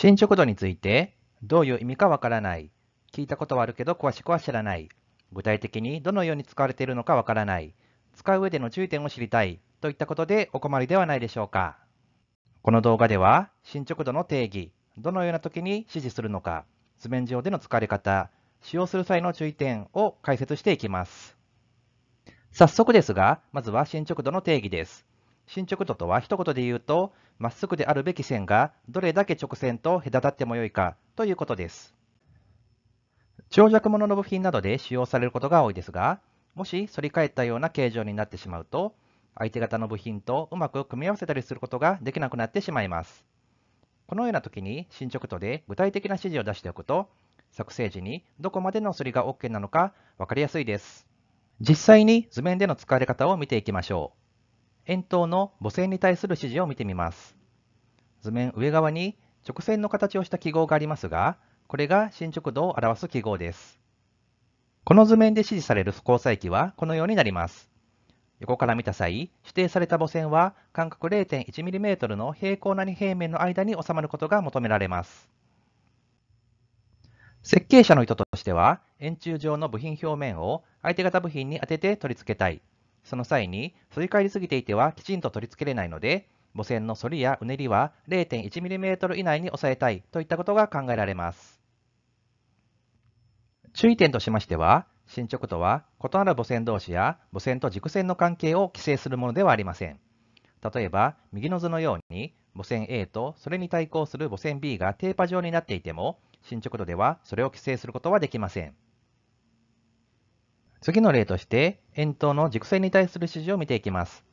進捗度について、どういう意味かわからない。聞いたことはあるけど詳しくは知らない。具体的にどのように使われているのかわからない。使う上での注意点を知りたい。といったことでお困りではないでしょうか。この動画では、進捗度の定義、どのような時に指示するのか、図面上での使われ方、使用する際の注意点を解説していきます。早速ですが、まずは進捗度の定義です。進捗度とは一言で言うと、まっすぐであるべき線がどれだけ直線と隔たってもよいかということです。長尺物の部品などで使用されることが多いですが、もし反り返ったような形状になってしまうと、相手方の部品とうまく組み合わせたりすることができなくなってしまいます。このような時に進捗度で具体的な指示を出しておくと、作成時にどこまでの反りが OK なのか分かりやすいです。実際に図面での使われ方を見ていきましょう。円筒の母線に対する指示を見てみます。図面上側に直線の形をした記号がありますが、これが進捗度を表す記号です。この図面で指示される交際期はこのようになります。横から見た際、指定された母線は間隔 0.1mm の平行な2平面の間に収まることが求められます。設計者の意図としては、円柱状の部品表面を相手方部品に当てて取り付けたい。その際に、反り返りすぎていてはきちんと取り付けれないので、母船の反りやうねりは 0.1mm 以内に抑えたいといったことが考えられます。注意点としましては、進捗とは異なる母船同士や母船と軸線の関係を規制するものではありません。例えば、右の図のように、母線 A とそれに対抗する母船 B がテーパ状になっていても、進捗度ではそれを規制することはできません。次の例として、円筒の軸線に対する指示を見ていきます。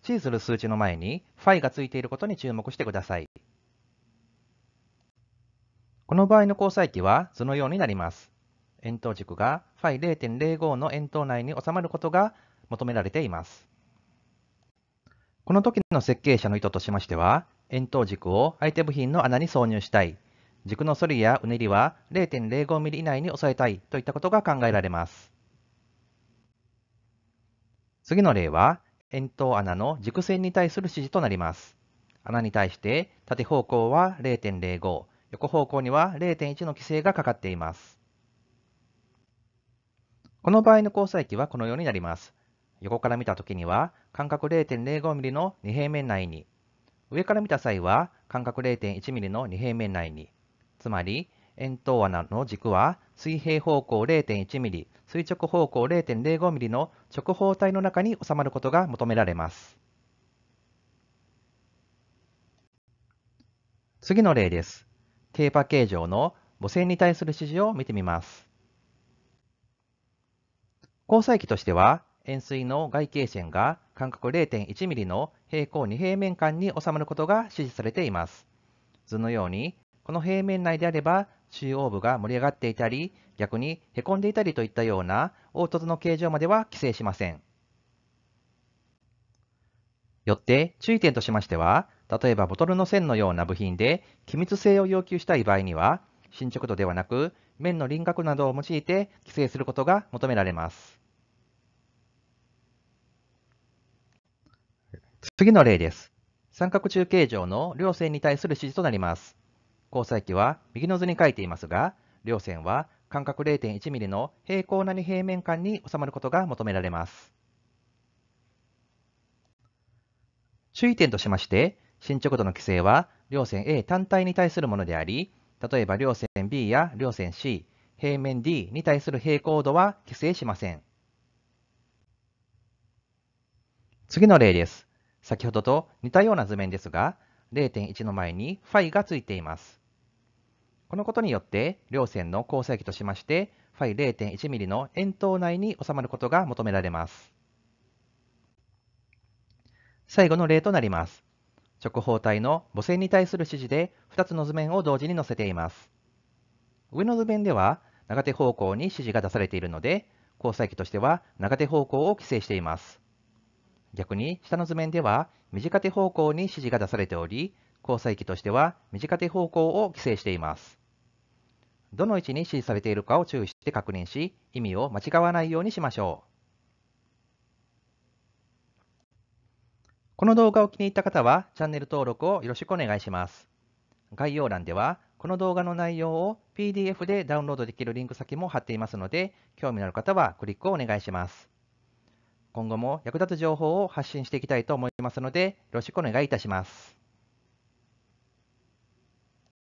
指示する数値の前にファイがついていることに注目してください。この場合の交際期は図のようになります。円筒軸がファイ0 0 5の円筒内に収まることが求められています。この時の設計者の意図としましては、円筒軸を相手部品の穴に挿入したい、軸の反りやうねりは0 0 5ミリ以内に抑えたいといったことが考えられます。次の例は、円筒穴の軸線に対する指示となります。穴に対して縦方向は0.05、横方向には0.1の規制がかかっています。この場合の交際期はこのようになります。横から見た時には間隔 0.05mm の2平面内に、上から見た際は間隔 0.1mm の2平面内に、つまり円筒穴の軸は水平方向 0.1mm、垂直方向 0.05mm の直方体の中に収まることが求められます。次の例です。テーパ形状の母線に対する指示を見てみます。交際器としては、円錐の外径線が間隔 0.1mm の平行2平面間に収まることが指示されています。図のように、この平面内であれば中央部が盛り上がっていたり、逆にへこんでいたりといったような凹凸の形状までは規制しません。よって注意点としましては、例えばボトルの線のような部品で機密性を要求したい場合には、進捗度ではなく面の輪郭などを用いて規制することが求められます。次の例です。三角柱形状の両線に対する指示となります。交際器は右の図に書いていますが、両線は間隔 0.1mm の平行なり平面間に収まることが求められます。注意点としまして、進捗度の規制は両線 A 単体に対するものであり、例えば両線 B や両線 C、平面 D に対する平行度は規制しません。次の例です。先ほどと似たような図面ですが、0.1の前に φ がついています。このことによって、両線の交差域としまして、ファイ 0.1mm の円筒内に収まることが求められます。最後の例となります。直方体の母線に対する指示で2つの図面を同時に載せています。上の図面では長手方向に指示が出されているので、交際域としては長手方向を規制しています。逆に下の図面では短手方向に指示が出されており、交際域としては短手方向を規制しています。どの位置に指示されているかを注意して確認し、意味を間違わないようにしましょう。この動画を気に入った方は、チャンネル登録をよろしくお願いします。概要欄では、この動画の内容を PDF でダウンロードできるリンク先も貼っていますので、興味のある方はクリックをお願いします。今後も役立つ情報を発信していきたいと思いますので、よろしくお願いいたします。